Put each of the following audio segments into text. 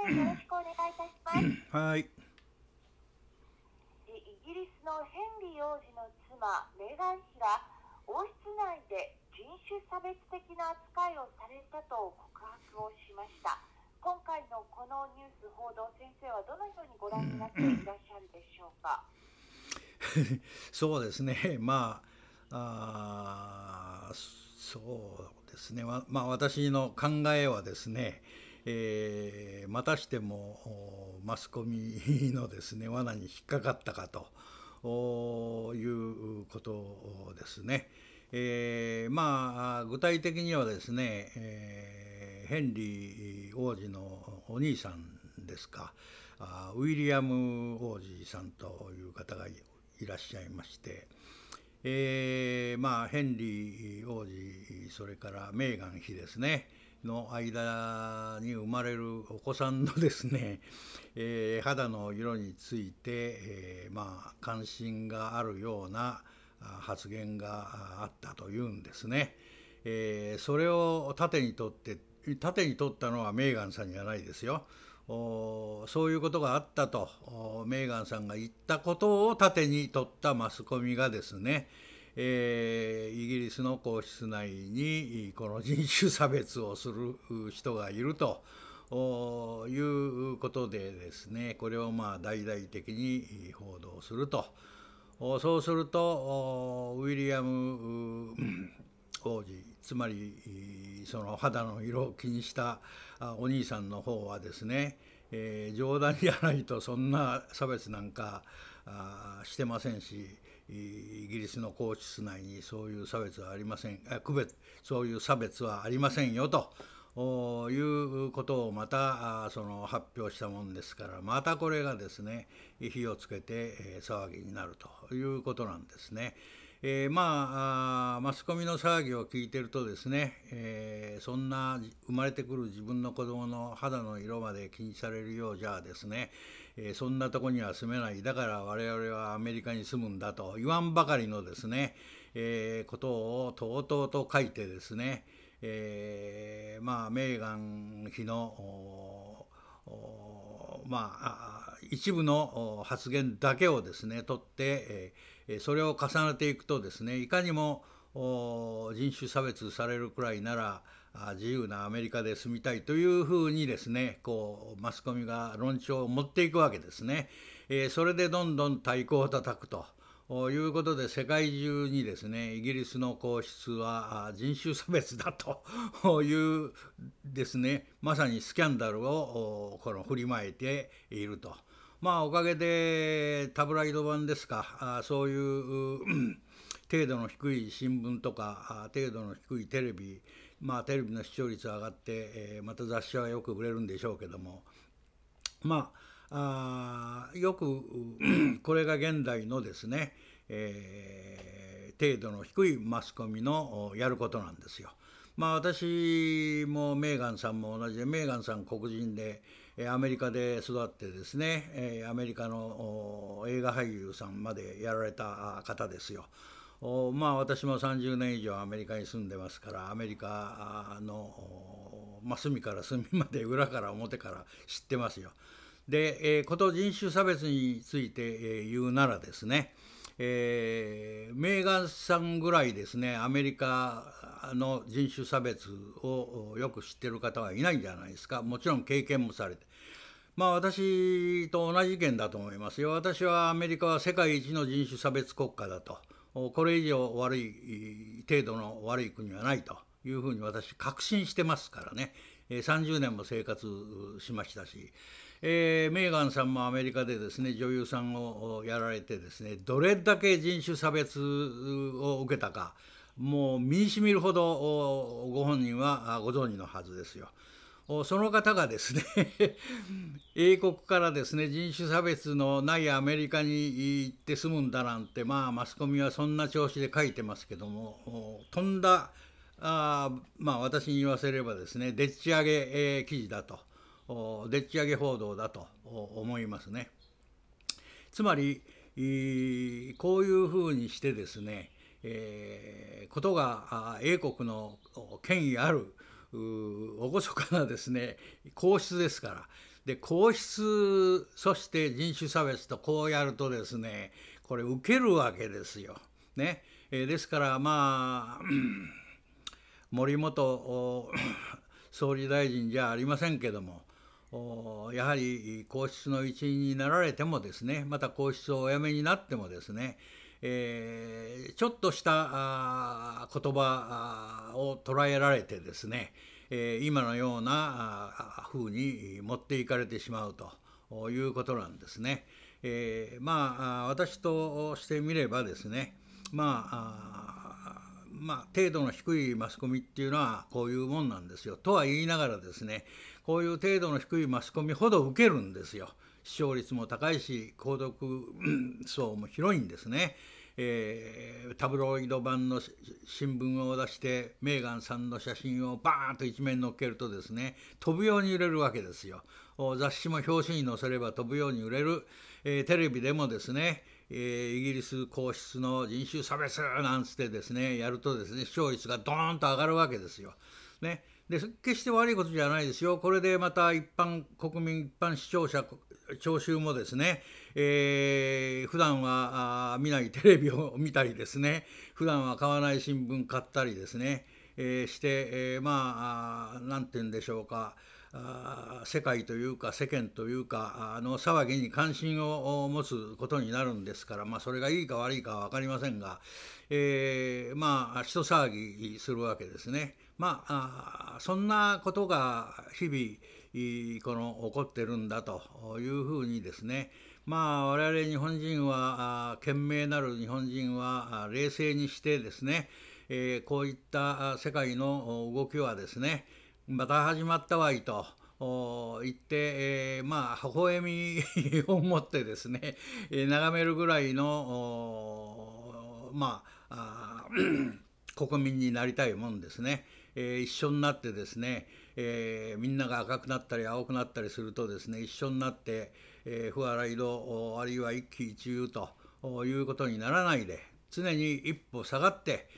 よろしくお願いいたしますはいイギリスのヘンリー王子の妻メーガン妃が王室内で人種差別的な扱いをされたと告白をしました今回のこのニュース報道先生はどのようにご覧になっていらっしゃるでしょうか そうですねまああそうですねまあ私の考えはですねえー、またしてもマスコミのですね 罠に引っかかったかということですね。えー、まあ具体的にはですね、えー、ヘンリー王子のお兄さんですかあウィリアム王子さんという方がいらっしゃいまして、えー、まあヘンリー王子それからメーガン妃ですねの間に生まれるお子さんのですね、えー、肌の色について、えー、まあ関心があるような発言があったというんですね。えー、それを盾にとって盾に取ったのはメーガンさんじゃないですよ。そういうことがあったとメーガンさんが言ったことを盾に取ったマスコミがですねえー、イギリスの皇室内にこの人種差別をする人がいるということでですねこれをまあ大々的に報道するとそうするとウィリアム王子つまりその肌の色を気にしたお兄さんの方はですね、えー、冗談じゃないとそんな差別なんかしてませんし。イギリスの皇室内にそういう差別はありません区別そういう差別はありませんよと。いうことをまたその発表したもんですからまたこれがですね火をつけて騒ぎになるということなんですね。えー、まあマスコミの騒ぎを聞いてるとですね、えー、そんな生まれてくる自分の子供の肌の色まで気にされるようじゃですね、えー、そんなとこには住めないだから我々はアメリカに住むんだと言わんばかりのですね、えことをとうとうと書いてですね、えまあメーガン妃のまあ一部の発言だけをですね取って、えそれを重ねていくとですねいかにも人種差別されるくらいなら自由なアメリカで住みたいというふうにですねこうマスコミが論調を持っていくわけですね、えそれでどんどん太鼓を叩くと。いうことで世界中にですねイギリスの皇室は人種差別だというですねまさにスキャンダルをこの振りまいていると。まあおかげでタブライド版ですかあそういう 程度の低い新聞とか程度の低いテレビまあテレビの視聴率上がって、えー、また雑誌はよく売れるんでしょうけどもまあよく これが現代のですね、えー、程度の低いマスコミのやることなんですよ。まあ私もメーガンさんも同じでメーガンさん黒人で、アメリカで育ってですねアメリカの映画俳優さんまでやられた方ですよ。まあ私も30年以上アメリカに住んでますからアメリカの、まあ、隅から隅まで裏から表から知ってますよ。で、えこと人種差別について、え言うならですね、えー、メーガンさんぐらいですねアメリカの人種差別をよく知ってる方はいないんじゃないですかもちろん経験もされて。まあ私と同じ意見だと思いますよ。私はアメリカは世界一の人種差別国家だと。これ以上悪い、程度の悪い国はないというふうに私確信してますからね。30年も生活しましたし。えー、メーガンさんもアメリカでですね女優さんをやられてですねどれだけ人種差別を受けたかもう身にしみるほどご本人はご存知のはずですよ。その方がですね 英国からですね人種差別のないアメリカに行って住むんだなんてまあマスコミはそんな調子で書いてますけどもとんだあまあ私に言わせればですねでっち上げ、え記事だと。でっち上げ報道だと思いますね。つまりこういうふうにしてですね、えー、ことが英国の権威ある厳かなですね皇室ですからで皇室そして人種差別とこうやるとですねこれ受けるわけですよ。ねえー、ですからまあ森本 総理大臣じゃありませんけどもやはり皇室の一員になられてもですねまた皇室をお辞めになってもですねえー、ちょっとした言葉を捉えられてですね、えー、今のような風に持っていかれてしまうということなんですね。えー、まあ私としてみればですねまあまあ、程度の低いマスコミっていうのはこういうもんなんですよ。とは言いながらですねこういう程度の低いマスコミほど受けるんですよ。視聴率も高いし購読層も広いんですね。えー、タブロイド版の新聞を出してメーガンさんの写真をバーンと一面に載っけるとですね飛ぶように揺れるわけですよ。雑誌も表紙に載せれば飛ぶように売れる、えー、テレビでもですね、えー、イギリス皇室の人種差別なんつってですねやるとですね視聴率がドーンと上がるわけですよ。ね、で決して悪いことじゃないですよ、これでまた一般国民、一般視聴者、聴衆もですね、えー、普段はあ見ないテレビを見たりですね、普段は買わない新聞買ったりですね、えー、して、えー、まあ、なんて言うんでしょうか。あ世界というか世間というかあの騒ぎに関心を持つことになるんですから、まあ、それがいいか悪いかは分かりませんが、えー、まあ人騒ぎするわけですね。まあ、そんなことが日々この起こってるんだというふうにですねまあ我々日本人は賢明なる日本人は冷静にしてですね、えー、こういった世界の動きはですねまた始まったわいと。言って、えー、まあ微笑みを持ってですね、えー、眺めるぐらいのまあ 国民になりたいもんですね、えー、一緒になってですね、えみんなが赤くなったり青くなったりするとですね一緒になって、えー、不い色あるいは一喜一憂ということにならないで常に一歩下がって、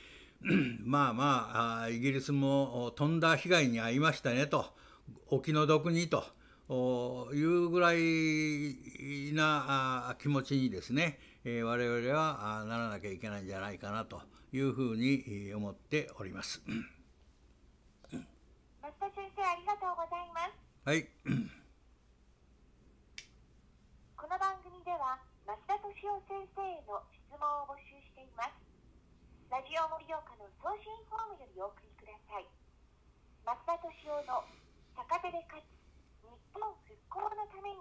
まあまああイギリスも飛んだ被害に遭いましたねとお気の毒にというぐらいな気持ちにですね我々はならなきゃいけないんじゃないかなというふうに思っております。松田先生ありがとうございます。はい。この番組では増田敏夫先生への質問を募集しています。ラジオ盛岡の送信フォームよりお送りください松田敏夫の「逆手で勝つ日本復興のために」